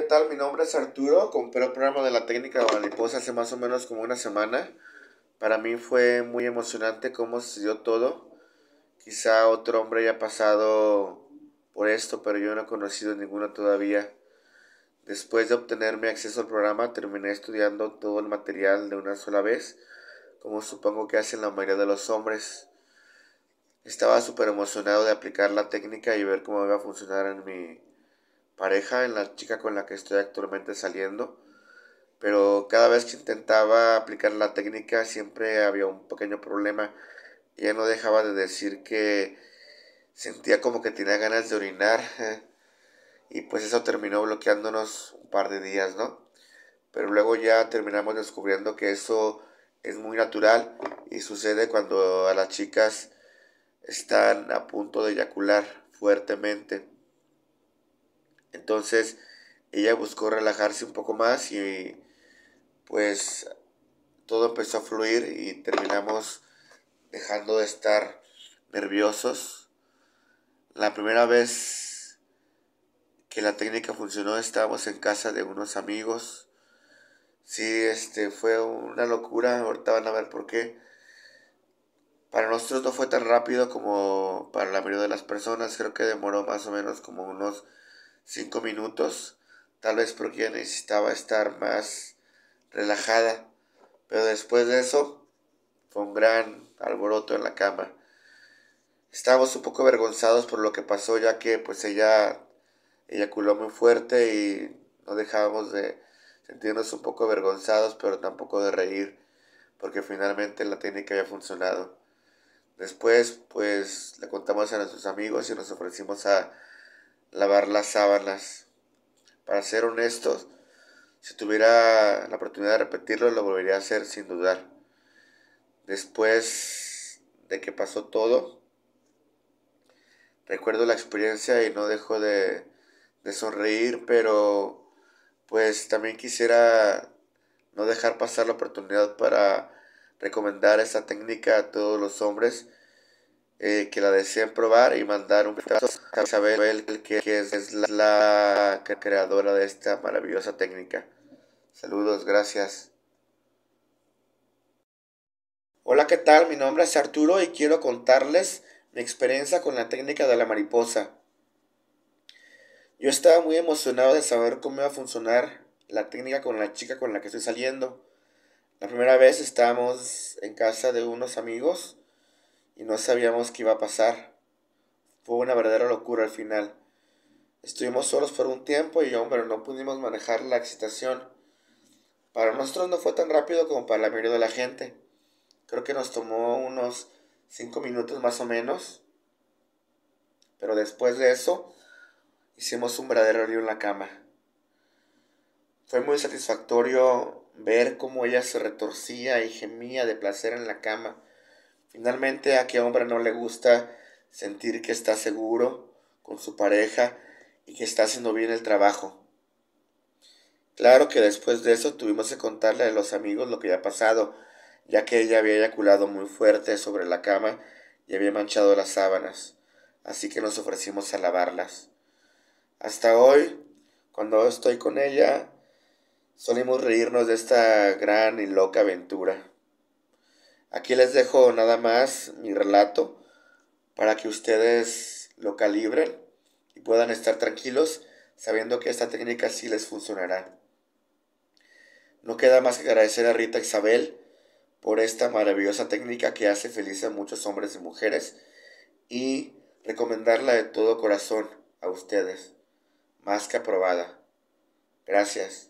¿Qué tal? Mi nombre es Arturo. Compré el programa de la técnica de mariposa hace más o menos como una semana. Para mí fue muy emocionante cómo se dio todo. Quizá otro hombre haya pasado por esto, pero yo no he conocido ninguno todavía. Después de obtener mi acceso al programa, terminé estudiando todo el material de una sola vez, como supongo que hacen la mayoría de los hombres. Estaba súper emocionado de aplicar la técnica y ver cómo iba a funcionar en mi pareja, en la chica con la que estoy actualmente saliendo, pero cada vez que intentaba aplicar la técnica siempre había un pequeño problema. Ella no dejaba de decir que sentía como que tenía ganas de orinar eh, y pues eso terminó bloqueándonos un par de días, ¿no? Pero luego ya terminamos descubriendo que eso es muy natural y sucede cuando a las chicas están a punto de eyacular fuertemente. Entonces ella buscó relajarse un poco más y pues todo empezó a fluir y terminamos dejando de estar nerviosos. La primera vez que la técnica funcionó estábamos en casa de unos amigos. Sí, este fue una locura, ahorita van a ver por qué. Para nosotros no fue tan rápido como para la mayoría de las personas, creo que demoró más o menos como unos cinco minutos, tal vez porque ella necesitaba estar más relajada, pero después de eso fue un gran alboroto en la cama. Estábamos un poco avergonzados por lo que pasó, ya que pues ella eyaculó muy fuerte y no dejábamos de sentirnos un poco avergonzados, pero tampoco de reír, porque finalmente la técnica había funcionado. Después, pues le contamos a nuestros amigos y nos ofrecimos a lavar las sábanas. Para ser honestos, si tuviera la oportunidad de repetirlo, lo volvería a hacer sin dudar. Después de que pasó todo, recuerdo la experiencia y no dejo de, de sonreír, pero pues también quisiera no dejar pasar la oportunidad para recomendar esta técnica a todos los hombres eh, que la deseen probar y mandar un beso a Isabel, que, que es la, creadora de esta maravillosa técnica. Saludos, gracias. Hola, ¿qué tal? Mi nombre es Arturo y quiero contarles mi experiencia con la técnica de la mariposa. Yo estaba muy emocionado de saber cómo iba a funcionar la técnica con la chica con la que estoy saliendo. La primera vez estábamos en casa de unos amigos y no sabíamos qué iba a pasar. Fue una verdadera locura al final. Estuvimos solos por un tiempo y hombre, no pudimos manejar la excitación. Para nosotros no fue tan rápido como para la mayoría de la gente. Creo que nos tomó unos 5 minutos más o menos. Pero después de eso, hicimos un verdadero lío en la cama. Fue muy satisfactorio ver cómo ella se retorcía y gemía de placer en la cama Finalmente, a qué hombre no le gusta sentir que está seguro con su pareja y que está haciendo bien el trabajo. Claro que después de eso tuvimos que contarle a los amigos lo que había pasado, ya que ella había eyaculado muy fuerte sobre la cama y había manchado las sábanas, así que nos ofrecimos a lavarlas. Hasta hoy, cuando estoy con ella, solimos reírnos de esta gran y loca aventura. Aquí les dejo nada más mi relato para que ustedes lo calibren y puedan estar tranquilos sabiendo que esta técnica sí les funcionará. No queda más que agradecer a Rita Isabel por esta maravillosa técnica que hace feliz a muchos hombres y mujeres y recomendarla de todo corazón a ustedes, más que aprobada. Gracias.